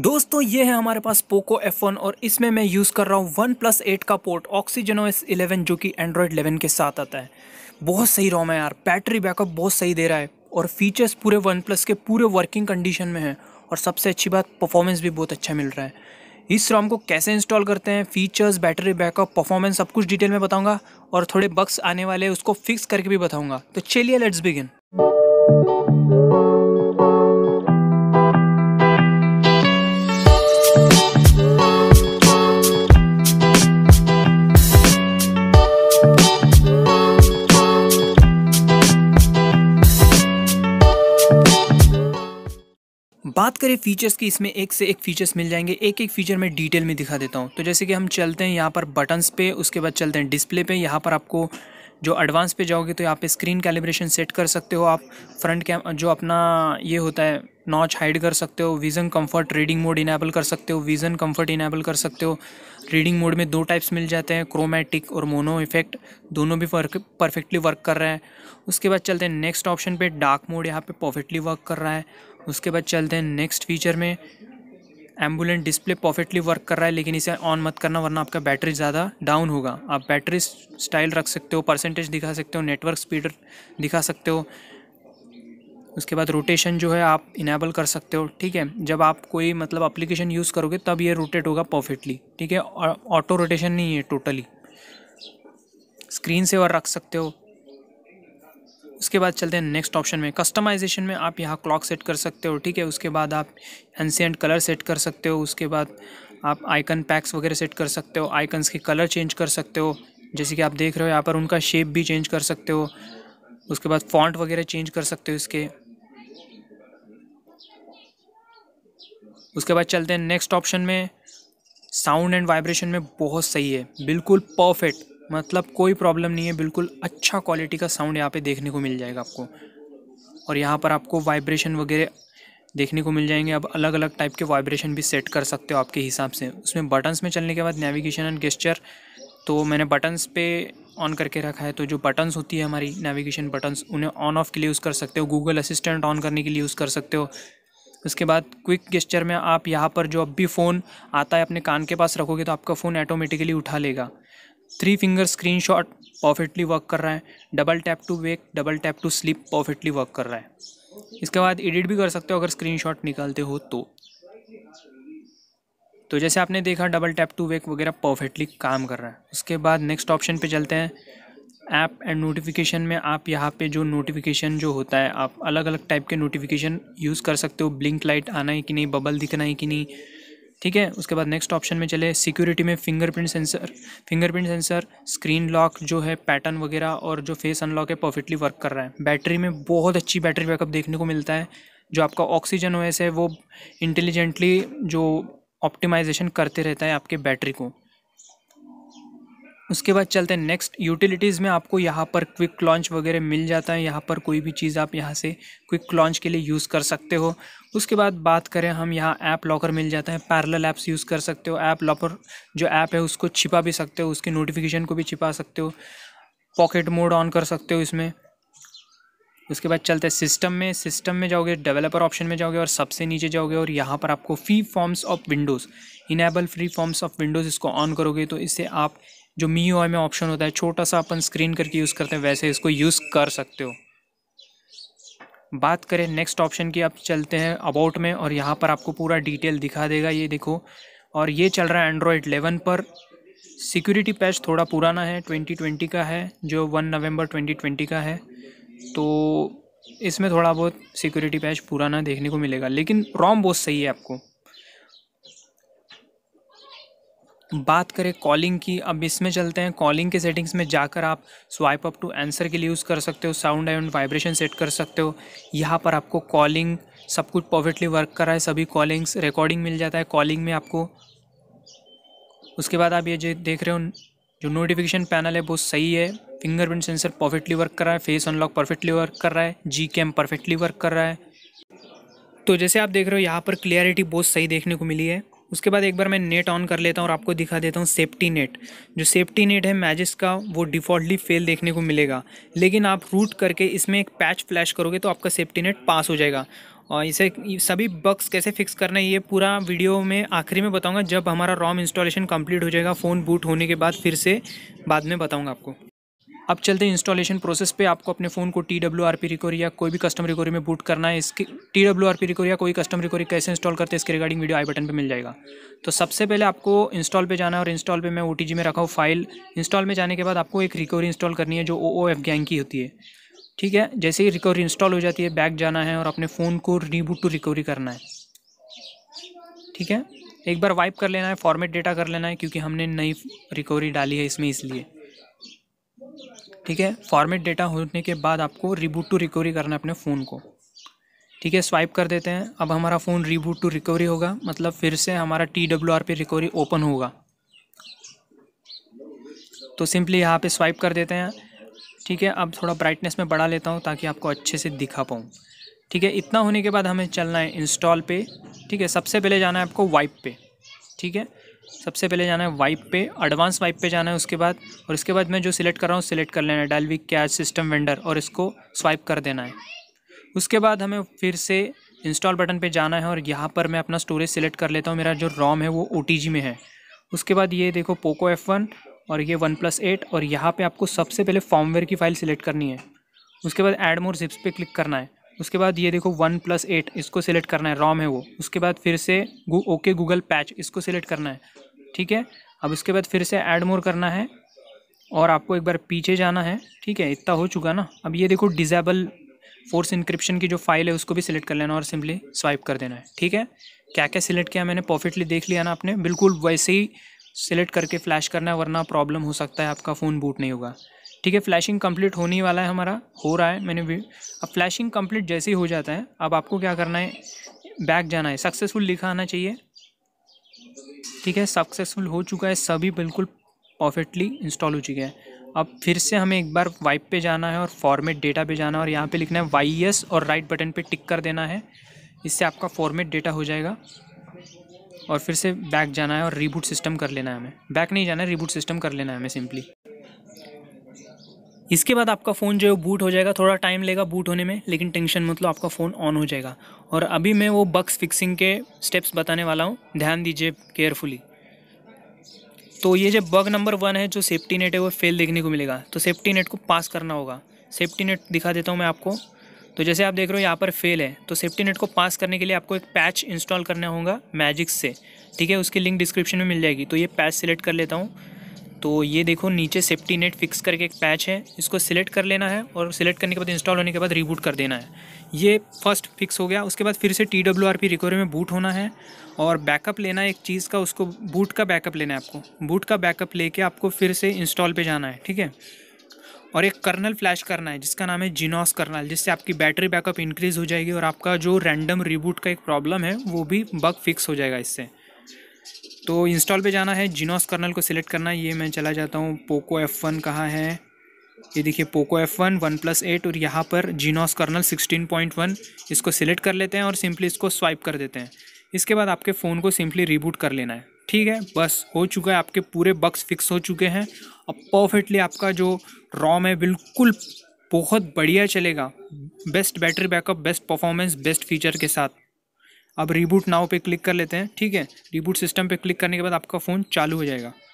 दोस्तों ये है हमारे पास पोको F1 और इसमें मैं यूज़ कर रहा हूँ वन प्लस एट का पोर्ट ऑक्सीजन ओएस इलेवन जो कि एंड्रॉयड इलेवन के साथ आता है बहुत सही रोम है यार बैटरी बैकअप बहुत सही दे रहा है और फीचर्स पूरे वन प्लस के पूरे वर्किंग कंडीशन में हैं और सबसे अच्छी बात परफॉर्मेंस भी बहुत अच्छा मिल रहा है इस रोम को कैसे इंस्टॉल करते हैं फीचर्स बैटरी बैकअप परफॉर्मेंस सब कुछ डिटेल में बताऊँगा और थोड़े बक्स आने वाले उसको फिक्स करके भी बताऊँगा तो चलिए लेट्स बिगिन करें फीचर्स की इसमें एक से एक फीचर्स मिल जाएंगे एक एक फीचर मैं डिटेल में दिखा देता हूँ तो जैसे कि हम चलते हैं यहाँ पर बटन्स पे उसके बाद चलते हैं डिस्प्ले पे यहाँ पर आपको जो एडवांस पे जाओगे तो यहाँ पे स्क्रीन कैलिब्रेशन सेट कर सकते हो आप फ्रंट कैम जो अपना ये होता है नॉच हाइड कर सकते हो vision comfort reading mode enable कर सकते हो विज़न कंफर्ट इनेबल कर सकते हो रीडिंग मोड में दो टाइप्स मिल जाते हैं क्रोमेटिक और मोनो इफेक्ट दोनों भी परफेक्टली वर्क कर रहा है उसके बाद चलते हैं नेक्स्ट ऑप्शन पे डार्क मोड यहाँ पे परफेक्टली वर्क कर रहा है उसके बाद चलते हैं नेक्स्ट फीचर में एम्बुलेंट डिस्प्ले परफेक्टली वर्क कर रहा है लेकिन इसे ऑन मत करना वरना आपका बैटरी ज़्यादा डाउन होगा आप बैटरी स्टाइल रख सकते हो परसेंटेज दिखा सकते हो नेटवर्क स्पीड दिखा सकते हो उसके बाद रोटेशन जो है आप इनेबल कर सकते हो ठीक है जब आप कोई मतलब अप्लीकेशन यूज़ करोगे तब ये रोटेट होगा परफेक्टली ठीक है ऑटो रोटेशन नहीं है टोटली स्क्रीन सेवर रख सकते हो उसके बाद चलते हैं नेक्स्ट ऑप्शन में कस्टमाइजेशन में आप यहाँ क्लॉक सेट कर सकते हो ठीक है उसके बाद आप एंसेंट कलर सेट कर सकते हो उसके बाद आप आइकन पैक्स वगैरह सेट कर सकते हो आइकन्स के कलर चेंज कर सकते हो जैसे कि आप देख रहे हो यहाँ पर उनका शेप भी चेंज कर सकते हो उसके बाद फॉन्ट वगैरह चेंज कर सकते हो इसके उसके बाद चलते हैं नेक्स्ट ऑप्शन में साउंड एंड वाइब्रेशन में बहुत सही है बिल्कुल परफेक्ट मतलब कोई प्रॉब्लम नहीं है बिल्कुल अच्छा क्वालिटी का साउंड यहाँ पे देखने को मिल जाएगा आपको और यहाँ पर आपको वाइब्रेशन वगैरह देखने को मिल जाएंगे अब अलग अलग टाइप के वाइब्रेशन भी सेट कर सकते हो आपके हिसाब से उसमें बटन्स में चलने के बाद नेविगेशन एंड गेस्चर तो मैंने बटन्स पे ऑन करके रखा है तो जो बटन्स होती है हमारी नेविगेशन बटन्स उन्हें ऑन ऑफ के लिए यूज़ कर सकते हो गूगल असिस्टेंट ऑन करने के लिए यूज़ कर सकते हो उसके बाद क्विक गेस्चर में आप यहाँ पर जो अब भी फ़ोन आता है अपने कान के पास रखोगे तो आपका फ़ोन ऑटोमेटिकली उठा लेगा three finger screen shot perfectly work कर रहा है double tap to wake double tap to sleep perfectly work कर रहा है इसके बाद एडिट भी कर सकते हो अगर स्क्रीन शॉट निकालते हो तो तो जैसे आपने देखा डबल टैप टू वेक वगैरह परफेक्टली काम कर रहा है उसके बाद नेक्स्ट ऑप्शन पे चलते हैं ऐप एंड नोटिफिकेशन में आप यहाँ पे जो नोटिफिकेशन जो होता है आप अलग अलग टाइप के नोटिफिकेशन यूज़ कर सकते हो ब्लिंक लाइट आना है कि नहीं बबल दिखना है कि नहीं ठीक है उसके बाद नेक्स्ट ऑप्शन में चले सिक्योरिटी में fingerprint sensor fingerprint sensor screen lock जो है पैटर्न वगैरह और जो फेस अनलॉक है परफेक्टली वर्क कर रहा है बैटरी में बहुत अच्छी बैटरी बैकअप देखने को मिलता है जो आपका ऑक्सीजन ओएस है वो इंटेलिजेंटली जो ऑप्टिमाइजेशन करते रहता है आपके बैटरी को उसके बाद चलते हैं नेक्स्ट यूटिलिटीज़ में आपको यहाँ पर क्विक लॉन्च वगैरह मिल जाता है यहाँ पर कोई भी चीज़ आप यहाँ से क्विक लॉन्च के लिए यूज़ कर सकते हो उसके बाद बात करें हम यहाँ ऐप लॉकर मिल जाता है पैरेलल ऐप्स यूज़ कर सकते हो ऐप लॉकर जो ऐप है उसको छिपा भी सकते हो उसके नोटिफिकेशन को भी छिपा सकते हो पॉकेट मोड ऑन कर सकते हो इसमें उसके बाद चलते हैं सिस्टम में सिस्टम में जाओगे डेवलपर ऑप्शन में जाओगे और सबसे नीचे जाओगे और यहाँ पर आपको free forms of windows enable free forms of windows इसको ऑन करोगे तो इससे आप जो मी यू में ऑप्शन होता है छोटा सा अपन स्क्रीन करके यूज़ करते हैं वैसे इसको यूज़ कर सकते हो बात करें नेक्स्ट ऑप्शन की आप चलते हैं अबाउट में और यहाँ पर आपको पूरा डिटेल दिखा देगा ये देखो और ये चल रहा है एंड्रॉयड एलेवन पर सिक्योरिटी पैच थोड़ा पुराना है 2020 का है जो 1 नवंबर 2020 का है तो इसमें थोड़ा बहुत सिक्योरिटी पैच पुराना देखने को मिलेगा लेकिन रॉम बहुत सही है आपको बात करें कॉलिंग की अब इसमें चलते हैं कॉलिंग के सेटिंग्स में जाकर आप स्वाइप अप टू आंसर के लिए यूज़ कर सकते हो साउंड एंड वाइब्रेशन सेट कर सकते हो यहाँ पर आपको कॉलिंग सब कुछ परफेक्टली वर्क कर रहा है सभी कॉलिंग्स रिकॉर्डिंग मिल जाता है कॉलिंग में आपको उसके बाद आप ये जो देख रहे हो जो नोटिफिकेशन पैनल है वो सही है फिंगरप्रिंट सेंसर परफेक्टली वर्क कर रहा है फेस अनलॉक परफेक्टली वर्क कर रहा है जी कैम परफेक्टली वर्क कर रहा है तो जैसे आप देख रहे हो यहाँ पर क्लियरिटी बहुत सही देखने को मिली है उसके बाद एक बार मैं नेट ऑन कर लेता हूँ और आपको दिखा देता हूँ सेफ्टी नेट जो सेफ्टी नेट है मैजिस का वो डिफ़ॉल्टली फेल देखने को मिलेगा लेकिन आप रूट करके इसमें एक पैच फ्लैश करोगे तो आपका सेफ्टी नेट पास हो जाएगा और इसे सभी बक्स कैसे फिक्स करना है ये पूरा वीडियो में आखिरी में बताऊँगा जब हमारा रॉम इंस्टॉलेशन कम्प्लीट हो जाएगा फ़ोन बूट होने के बाद फिर से बाद में बताऊँगा आपको अब चलते हैं इंस्टॉलेशन प्रोसेस पे आपको अपने फ़ोन को T W R P recovery या कोई भी कस्टम रिकोरी में बूट करना है इसकी T W R P recovery या कोई कस्टम रिकोरी कैसे इंस्टॉल करते हैं इसके रिगार्डिंग वीडियो आई बटन पे मिल जाएगा तो सबसे पहले आपको इंस्टॉल पे जाना है और इंस्टॉल पे मैं ओ में रखा हूँ फाइल इंस्टॉल में जाने के बाद आपको एक रिकोरी इंस्टॉल करनी है जो ओ ओ एफ गैंग की होती है ठीक है जैसे ही रिकवरी इंस्टॉल हो जाती है बैक जाना है और अपने फ़ोन को रीबूट टू रिकवरी करना है ठीक है एक बार वाइप कर लेना है फॉर्मेट डेटा कर लेना है क्योंकि हमने नई रिकवरी डाली है इसमें इसलिए ठीक है फॉर्मेट डेटा होने के बाद आपको रिबूट टू रिकवरी करना है अपने फ़ोन को ठीक है स्वाइप कर देते हैं अब हमारा फ़ोन रिबूट टू रिकवरी होगा मतलब फिर से हमारा T W R P recovery open होगा तो सिंपली यहाँ पे स्वाइप कर देते हैं ठीक है अब थोड़ा ब्राइटनेस में बढ़ा लेता हूँ ताकि आपको अच्छे से दिखा पाऊँ ठीक है इतना होने के बाद हमें चलना है इंस्टॉल पे ठीक है सबसे पहले जाना है आपको वाइप पे ठीक है सबसे पहले जाना है वाइप पे एडवांस वाइप पे जाना है उसके बाद और इसके बाद मैं जो सिलेक्ट कर रहा हूँ सिलेक्ट कर लेना है डालविक कैच सिस्टम वेंडर और इसको स्वाइप कर देना है उसके बाद हमें फिर से इंस्टॉल बटन पे जाना है और यहाँ पर मैं अपना स्टोरेज सिलेक्ट कर लेता हूँ मेरा जो रॉम है वो ओ में है उसके बाद ये देखो पोको एफ़ और ये वन प्लस एट और यहाँ पर आपको सबसे पहले फॉर्मवेयर की फ़ाइल सिलेक्ट करनी है उसके बाद एड मोर जिप्स पर क्लिक करना है उसके बाद ये देखो वन प्लस एट इसको सिलेक्ट करना है रॉम है वो उसके बाद फिर से गू, ओके गूगल पैच इसको सिलेक्ट करना है ठीक है अब उसके बाद फिर से ऐड मोर करना है और आपको एक बार पीछे जाना है ठीक है इतना हो चुका ना अब ये देखो डिजेबल फोर्स इंक्रिप्शन की जो फाइल है उसको भी सिलेक्ट कर लेना और सिंपली स्वाइप कर देना है ठीक है क्या क्या सिलेक्ट किया मैंने परफेक्टली देख लिया ना आपने बिल्कुल वैसे ही सिलेक्ट करके फ्लैश करना है वरना प्रॉब्लम हो सकता है आपका फ़ोन बूट नहीं होगा ठीक है फ्लैशिंग कंप्लीट होने वाला है हमारा हो रहा है मैंने अब फ्लैशिंग कंप्लीट जैसे ही हो जाता है अब आपको क्या करना है बैक जाना है सक्सेसफुल लिखा आना चाहिए ठीक है सक्सेसफुल हो चुका है सभी बिल्कुल परफेक्टली इंस्टॉल हो चुके हैं अब फिर से हमें एक बार वाइप पे जाना है और फॉर्मेट डेटा पे जाना है और यहाँ पे लिखना है वाई एस और राइट बटन पे टिक कर देना है इससे आपका फॉर्मेट डेटा हो जाएगा और फिर से बैक जाना है और रिबूट सिस्टम कर लेना है हमें बैक नहीं जाना है रिबूट सिस्टम कर लेना है हमें सिंपली इसके बाद आपका फ़ोन जो है बूट हो जाएगा थोड़ा टाइम लेगा बूट होने में लेकिन टेंशन मत लो आपका फ़ोन ऑन हो जाएगा और अभी मैं वो बक्स फिक्सिंग के स्टेप्स बताने वाला हूँ ध्यान दीजिए केयरफुली तो ये जो बग नंबर वन है जो सेफ्टी नेट है वो फेल देखने को मिलेगा तो सेफ्टी नेट को पास करना होगा सेफ्टी नेट दिखा देता हूँ मैं आपको तो जैसे आप देख रहे हो यहाँ पर फेल है तो सेफ्टी नेट को पास करने के लिए आपको एक पैच इंस्टॉल करना होगा मैजिक्स से ठीक है उसकी लिंक डिस्क्रिप्शन में मिल जाएगी तो ये पैच सिलेक्ट कर लेता हूँ तो ये देखो नीचे सेफ्टी नेट फिक्स करके एक पैच है इसको सिलेक्ट कर लेना है और सिलेक्ट करने के बाद इंस्टॉल होने के बाद रिबूट कर देना है ये फर्स्ट फिक्स हो गया उसके बाद फिर से T W R P recovery में बूट होना है और बैकअप लेना है एक चीज़ का उसको बूट का बैकअप लेना है आपको बूट का बैकअप लेके आपको फिर से इंस्टॉल पर जाना है ठीक है और एक कर्नल फ्लैश करना है जिसका नाम है जिनॉस कर्नल जिससे आपकी बैटरी बैकअप इंक्रीज़ हो जाएगी और आपका जो रैंडम रिबूट का एक प्रॉब्लम है वो भी बग फिक्स हो जाएगा इससे तो इंस्टॉल पे जाना है जिनोस कर्नल को सिलेक्ट करना है ये मैं चला जाता हूँ पोको एफ़ वन कहाँ है ये देखिए Poco F one one plus eight और यहाँ पर जीनोस कर्नल सिक्सटीन पॉइंट वन इसको सिलेक्ट कर लेते हैं और सिंपली इसको स्वाइप कर देते हैं इसके बाद आपके फ़ोन को सिंपली रिबूट कर लेना है ठीक है बस हो चुका है आपके पूरे बक्स फिक्स हो चुके हैं अब परफेक्टली आपका जो रॉम है बिल्कुल बहुत बढ़िया चलेगा best battery backup best performance best feature के साथ अब रिबूट नाव पे क्लिक कर लेते हैं ठीक है रिबूट सिस्टम पे क्लिक करने के बाद आपका फ़ोन चालू हो जाएगा